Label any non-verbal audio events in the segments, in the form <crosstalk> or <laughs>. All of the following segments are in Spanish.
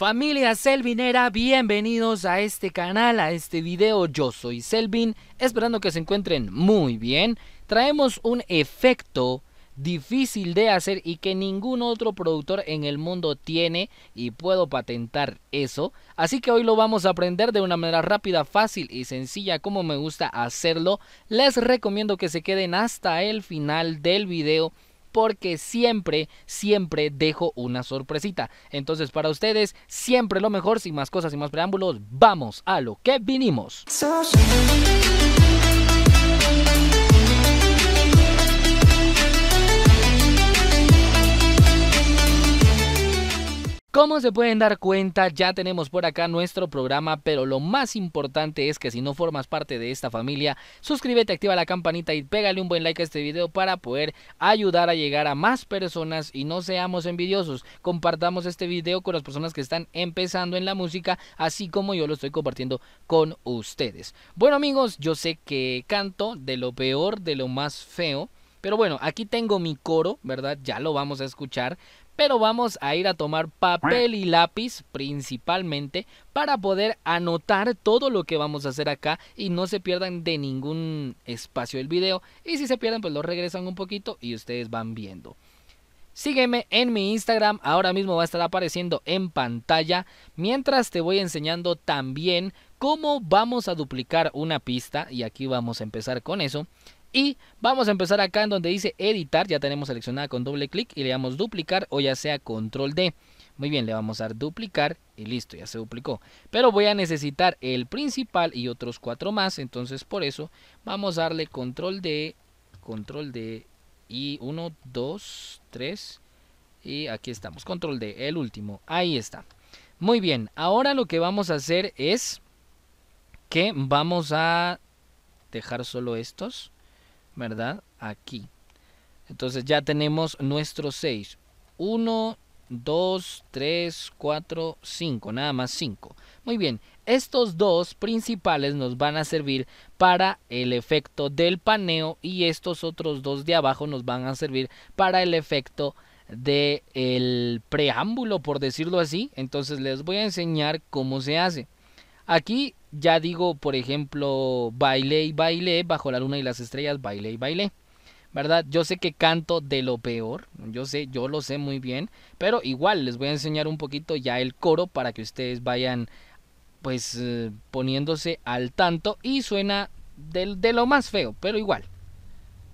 Familia Selvinera, bienvenidos a este canal, a este video. Yo soy Selvin, esperando que se encuentren muy bien. Traemos un efecto difícil de hacer y que ningún otro productor en el mundo tiene y puedo patentar eso. Así que hoy lo vamos a aprender de una manera rápida, fácil y sencilla como me gusta hacerlo. Les recomiendo que se queden hasta el final del video porque siempre, siempre dejo una sorpresita. Entonces para ustedes, siempre lo mejor, sin más cosas, y más preámbulos, vamos a lo que vinimos. Como se pueden dar cuenta, ya tenemos por acá nuestro programa, pero lo más importante es que si no formas parte de esta familia, suscríbete, activa la campanita y pégale un buen like a este video para poder ayudar a llegar a más personas y no seamos envidiosos. Compartamos este video con las personas que están empezando en la música, así como yo lo estoy compartiendo con ustedes. Bueno amigos, yo sé que canto de lo peor, de lo más feo. Pero bueno, aquí tengo mi coro, ¿verdad? Ya lo vamos a escuchar pero vamos a ir a tomar papel y lápiz principalmente para poder anotar todo lo que vamos a hacer acá y no se pierdan de ningún espacio del video y si se pierden pues lo regresan un poquito y ustedes van viendo. Sígueme en mi Instagram, ahora mismo va a estar apareciendo en pantalla, mientras te voy enseñando también cómo vamos a duplicar una pista y aquí vamos a empezar con eso y vamos a empezar acá en donde dice editar, ya tenemos seleccionada con doble clic y le damos duplicar o ya sea control D. Muy bien, le vamos a dar duplicar y listo, ya se duplicó. Pero voy a necesitar el principal y otros cuatro más, entonces por eso vamos a darle control D, control D y 1, 2, 3 y aquí estamos, control D, el último, ahí está. Muy bien, ahora lo que vamos a hacer es que vamos a dejar solo estos ¿verdad? Aquí. Entonces ya tenemos nuestros 6. 1, 2, 3, 4, 5. Nada más 5. Muy bien, estos dos principales nos van a servir para el efecto del paneo y estos otros dos de abajo nos van a servir para el efecto del el preámbulo, por decirlo así. Entonces les voy a enseñar cómo se hace. Aquí ya digo, por ejemplo, bailé y bailé, bajo la luna y las estrellas, bailé y bailé. ¿Verdad? Yo sé que canto de lo peor, yo sé, yo lo sé muy bien, pero igual les voy a enseñar un poquito ya el coro para que ustedes vayan pues eh, poniéndose al tanto y suena de, de lo más feo, pero igual.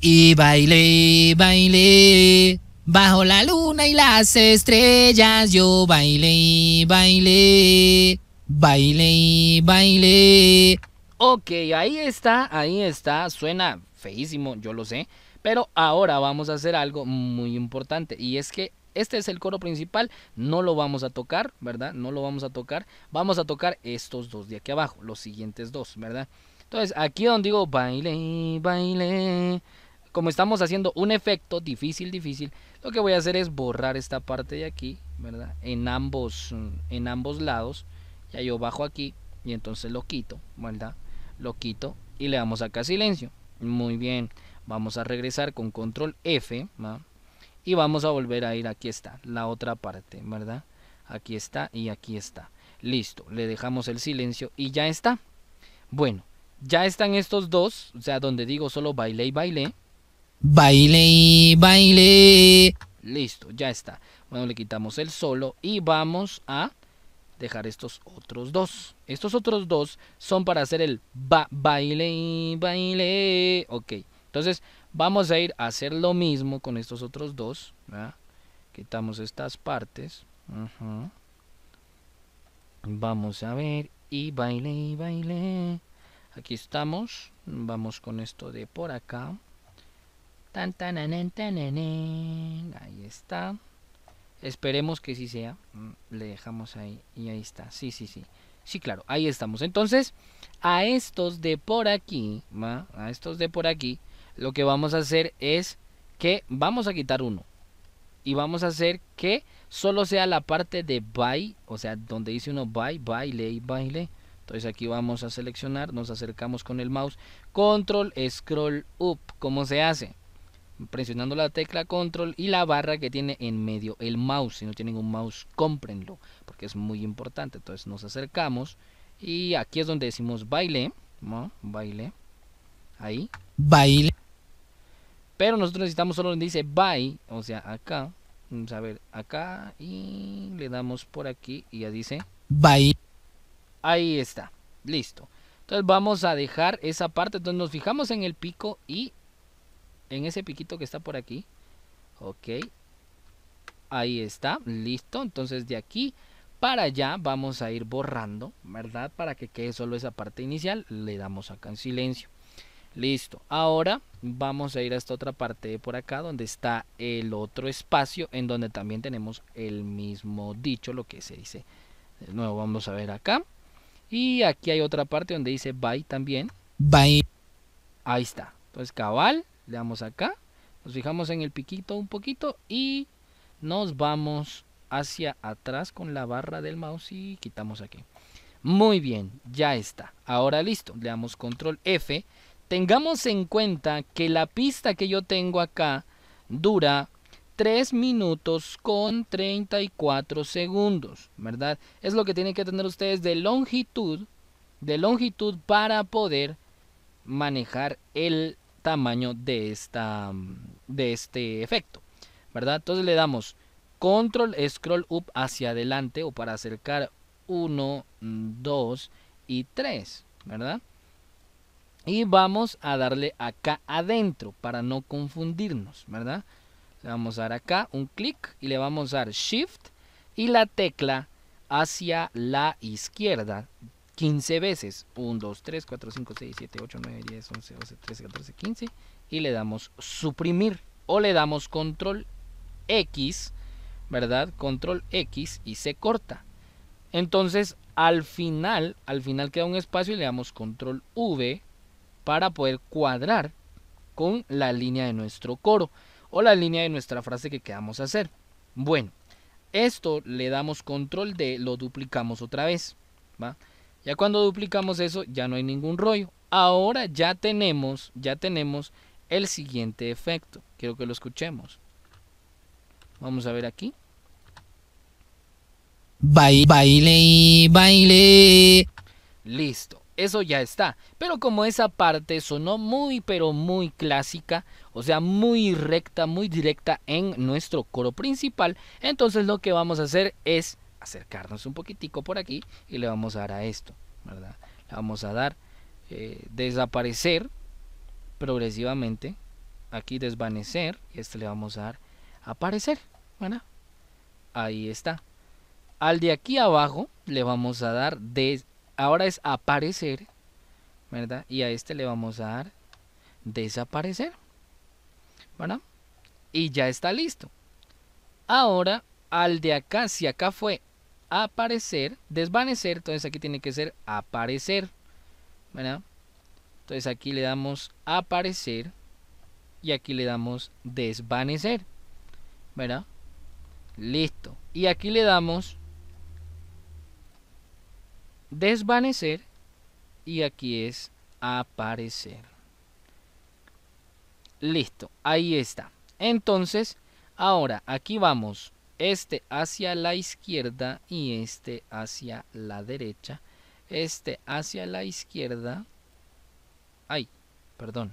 Y bailé, bailé, bajo la luna y las estrellas, yo bailé, bailé. Baile y baile. Ok, ahí está, ahí está. Suena feísimo, yo lo sé. Pero ahora vamos a hacer algo muy importante. Y es que este es el coro principal, no lo vamos a tocar, ¿verdad? No lo vamos a tocar. Vamos a tocar estos dos de aquí abajo, los siguientes dos, ¿verdad? Entonces, aquí donde digo baile, baile, como estamos haciendo un efecto difícil, difícil, lo que voy a hacer es borrar esta parte de aquí, ¿verdad? En ambos, en ambos lados. Ya yo bajo aquí y entonces lo quito, ¿verdad? Lo quito y le damos acá silencio. Muy bien, vamos a regresar con control F y vamos a volver a ir, aquí está, la otra parte, ¿verdad? Aquí está y aquí está. Listo, le dejamos el silencio y ya está. Bueno, ya están estos dos, o sea, donde digo solo baile y baile. Baile y baile. Listo, ya está. Bueno, le quitamos el solo y vamos a dejar estos otros dos. Estos otros dos son para hacer el ba baile, baile. Ok, entonces vamos a ir a hacer lo mismo con estos otros dos. Quitamos estas partes. Vamos a ver. Y baile, y baile. Aquí estamos. Vamos con esto de por acá. Tan, Ahí está. Esperemos que sí sea. Mm. Le dejamos ahí y ahí está. Sí, sí, sí. Sí, claro, ahí estamos. Entonces, a estos de por aquí, a estos de por aquí, lo que vamos a hacer es que vamos a quitar uno. Y vamos a hacer que solo sea la parte de by, o sea, donde dice uno by, baile y baile. Entonces aquí vamos a seleccionar, nos acercamos con el mouse, control, scroll, up, ¿cómo se hace? presionando la tecla control y la barra que tiene en medio el mouse. Si no tienen un mouse, cómprenlo, porque es muy importante. Entonces nos acercamos y aquí es donde decimos baile, Baile. Ahí. Baile. Pero nosotros necesitamos solo donde dice buy, o sea, acá. Vamos a ver, acá y le damos por aquí y ya dice buy. Ahí está, listo. Entonces vamos a dejar esa parte, entonces nos fijamos en el pico y en ese piquito que está por aquí. Ok. Ahí está, listo. Entonces de aquí para allá vamos a ir borrando, ¿verdad? Para que quede solo esa parte inicial. Le damos acá en silencio. Listo. Ahora vamos a ir a esta otra parte de por acá donde está el otro espacio en donde también tenemos el mismo dicho, lo que se dice. De nuevo vamos a ver acá. Y aquí hay otra parte donde dice bye también. Bye. Ahí está. Entonces cabal le damos acá, nos fijamos en el piquito un poquito y nos vamos hacia atrás con la barra del mouse y quitamos aquí. Muy bien, ya está. Ahora listo, le damos control F. Tengamos en cuenta que la pista que yo tengo acá dura 3 minutos con 34 segundos, ¿verdad? Es lo que tienen que tener ustedes de longitud, de longitud para poder manejar el tamaño de, esta, de este efecto. ¿verdad? Entonces le damos control scroll up hacia adelante o para acercar 1, 2 y 3, ¿verdad? Y vamos a darle acá adentro para no confundirnos, ¿verdad? Le vamos a dar acá un clic y le vamos a dar shift y la tecla hacia la izquierda 15 veces. 1, 2, 3, 4, 5, 6, 7, 8, 9, 10, 11, 12, 13, 14, 15. Y le damos suprimir. O le damos control X, ¿verdad? Control X y se corta. Entonces, al final, al final queda un espacio y le damos control V para poder cuadrar con la línea de nuestro coro o la línea de nuestra frase que queramos hacer. Bueno, esto le damos control D, lo duplicamos otra vez, ¿va? Ya cuando duplicamos eso, ya no hay ningún rollo. Ahora ya tenemos, ya tenemos el siguiente efecto. Quiero que lo escuchemos. Vamos a ver aquí. Baile, baile, baile. Listo, eso ya está. Pero como esa parte sonó muy, pero muy clásica, o sea, muy recta, muy directa en nuestro coro principal, entonces lo que vamos a hacer es acercarnos un poquitico por aquí y le vamos a dar a esto, ¿verdad? Le vamos a dar eh, desaparecer progresivamente, aquí desvanecer y este le vamos a dar aparecer, ¿verdad? Ahí está. Al de aquí abajo le vamos a dar, des, ahora es aparecer, ¿verdad? Y a este le vamos a dar desaparecer, ¿verdad? Y ya está listo. Ahora al de acá, si acá fue aparecer, desvanecer, entonces aquí tiene que ser aparecer, ¿verdad? Entonces aquí le damos aparecer y aquí le damos desvanecer, ¿verdad? Listo. Y aquí le damos desvanecer y aquí es aparecer. Listo, ahí está. Entonces, ahora aquí vamos este hacia la izquierda y este hacia la derecha. Este hacia la izquierda. Ay, perdón.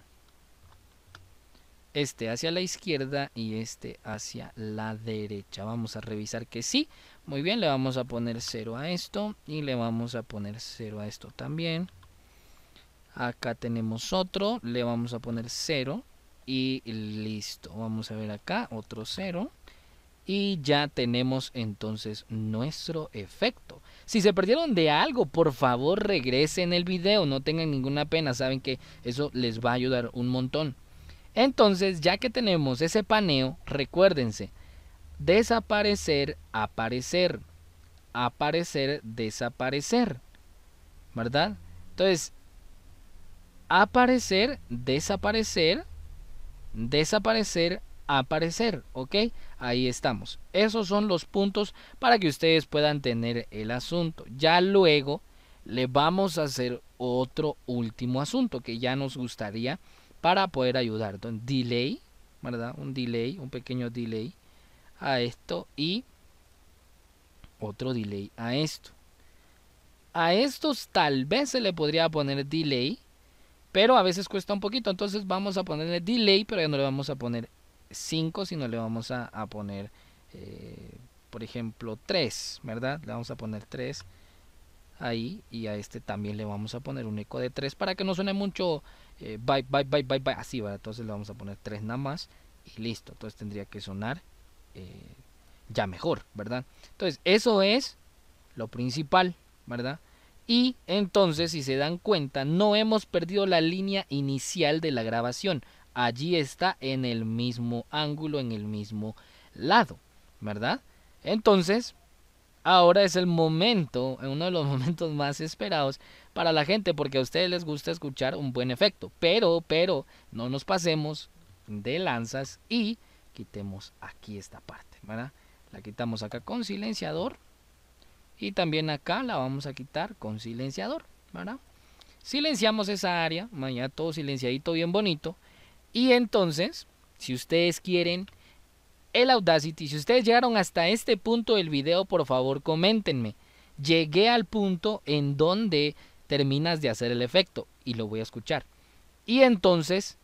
Este hacia la izquierda y este hacia la derecha. Vamos a revisar que sí. Muy bien, le vamos a poner 0 a esto y le vamos a poner 0 a esto también. Acá tenemos otro, le vamos a poner 0 y listo. Vamos a ver acá, otro 0 y ya tenemos entonces nuestro efecto. Si se perdieron de algo, por favor regresen el video, no tengan ninguna pena, saben que eso les va a ayudar un montón. Entonces, ya que tenemos ese paneo, recuérdense, desaparecer, aparecer, aparecer, desaparecer, ¿verdad? Entonces, aparecer, desaparecer, desaparecer, aparecer, ¿ok? Ahí estamos. Esos son los puntos para que ustedes puedan tener el asunto. Ya luego le vamos a hacer otro último asunto que ya nos gustaría para poder ayudar. Entonces, delay, ¿verdad? Un delay, un pequeño delay a esto y otro delay a esto. A estos tal vez se le podría poner delay, pero a veces cuesta un poquito. Entonces vamos a ponerle delay, pero ya no le vamos a poner 5, sino le vamos a, poner, eh, por ejemplo, 3, ¿verdad? Le vamos a poner 3 ahí y a este también le vamos a poner un eco de 3 para que no suene mucho eh, bye, bye, bye, bye, bye, así, ¿verdad? Entonces le vamos a poner 3 nada más y listo. Entonces tendría que sonar eh, ya mejor, ¿verdad? Entonces eso es lo principal, ¿verdad? Y entonces, si se dan cuenta, no hemos perdido la línea inicial de la grabación allí está en el mismo ángulo, en el mismo lado, ¿verdad? Entonces, ahora es el momento, uno de los <laughs> momentos más esperados para la gente, porque a ustedes les gusta escuchar un buen efecto. Pero, pero, no nos pasemos de lanzas y quitemos aquí esta parte, ¿verdad? La quitamos acá con silenciador y también acá la vamos a quitar con silenciador, ¿verdad? Silenciamos esa área, mañana todo silenciadito bien bonito y entonces, si ustedes quieren el Audacity, si ustedes llegaron hasta este punto del video, por favor coméntenme. Llegué al punto en donde terminas de hacer el efecto y lo voy a escuchar. Y entonces,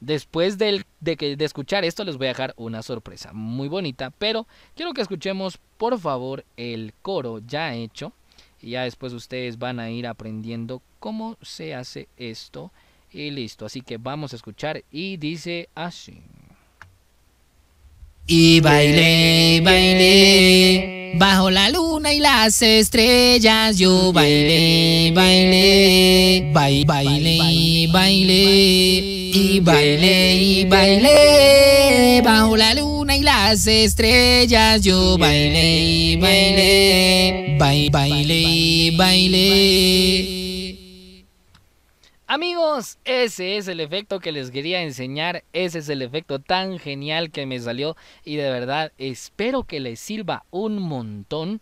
después de, de escuchar esto, les voy a dejar una sorpresa muy bonita, pero quiero que escuchemos, por favor, el coro ya hecho. Y ya después ustedes van a ir aprendiendo cómo se hace esto. Y listo, así que vamos a escuchar y dice así. Y bailé, bailé, bajo la luna y las estrellas yo bailé, bailé, bailé, bailé, bailé, y bailé, y bailé, bajo la luna y las estrellas yo bailé, bailé, bailé, bailé. bailé. Amigos, ese es el efecto que les quería enseñar, ese es el efecto tan genial que me salió y de verdad espero que les sirva un montón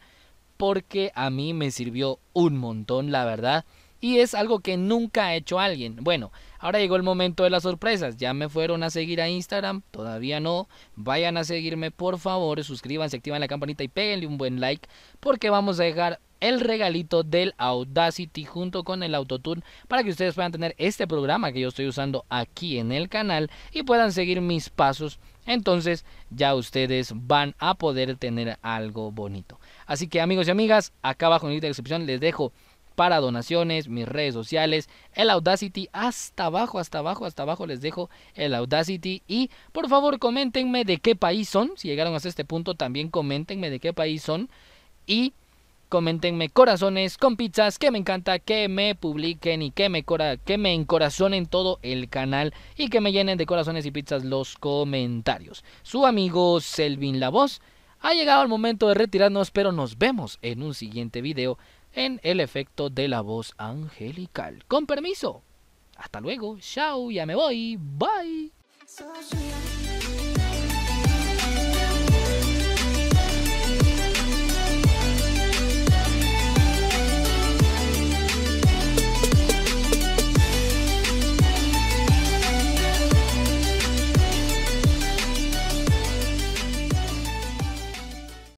porque a mí me sirvió un montón, la verdad. Y es algo que nunca ha hecho alguien. Bueno, ahora llegó el momento de las sorpresas. Ya me fueron a seguir a Instagram, todavía no. Vayan a seguirme, por favor, suscríbanse, activen la campanita y peguenle un buen like porque vamos a dejar el regalito del Audacity junto con el Autotune para que ustedes puedan tener este programa que yo estoy usando aquí en el canal y puedan seguir mis pasos. Entonces ya ustedes van a poder tener algo bonito. Así que amigos y amigas, acá abajo en la descripción les dejo para donaciones, mis redes sociales, el Audacity, hasta abajo, hasta abajo, hasta abajo les dejo el Audacity y por favor coméntenme de qué país son, si llegaron hasta este punto también coméntenme de qué país son y Coméntenme corazones con pizzas que me encanta que me publiquen y que me, cora que me encorazonen todo el canal y que me llenen de corazones y pizzas los comentarios. Su amigo Selvin La Voz. Ha llegado el momento de retirarnos, pero nos vemos en un siguiente video en el efecto de la voz angelical. Con permiso. Hasta luego. Chao, ya me voy. Bye.